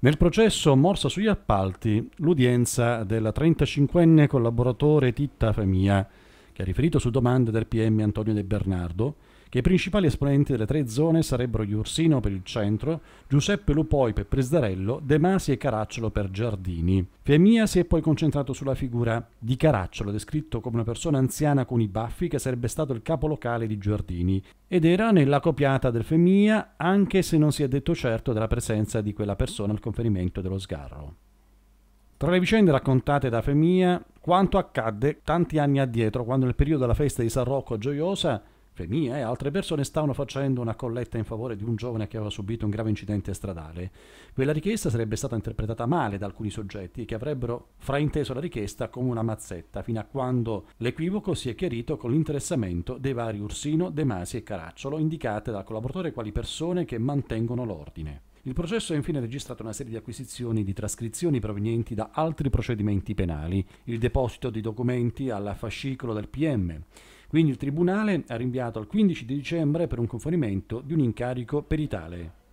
Nel processo Morsa sugli appalti, l'udienza della 35enne collaboratore Titta Famia, che ha riferito su domande del PM Antonio De Bernardo, che i principali esponenti delle tre zone sarebbero Iursino per il centro, Giuseppe Lupoi per Presdarello, De Masi e Caracciolo per Giardini. Femia si è poi concentrato sulla figura di Caracciolo, descritto come una persona anziana con i baffi che sarebbe stato il capo locale di Giardini ed era nella copiata del Femia anche se non si è detto certo della presenza di quella persona al conferimento dello sgarro. Tra le vicende raccontate da Femia, quanto accadde tanti anni addietro, quando nel periodo della festa di San Rocco Gioiosa mia e eh, altre persone stavano facendo una colletta in favore di un giovane che aveva subito un grave incidente stradale. Quella richiesta sarebbe stata interpretata male da alcuni soggetti che avrebbero frainteso la richiesta come una mazzetta, fino a quando l'equivoco si è chiarito con l'interessamento dei vari Ursino, De Masi e Caracciolo, indicate dal collaboratore quali persone che mantengono l'ordine. Il processo ha infine registrato una serie di acquisizioni di trascrizioni provenienti da altri procedimenti penali, il deposito di documenti al fascicolo del PM, quindi il Tribunale ha rinviato al 15 di dicembre per un conferimento di un incarico peritale.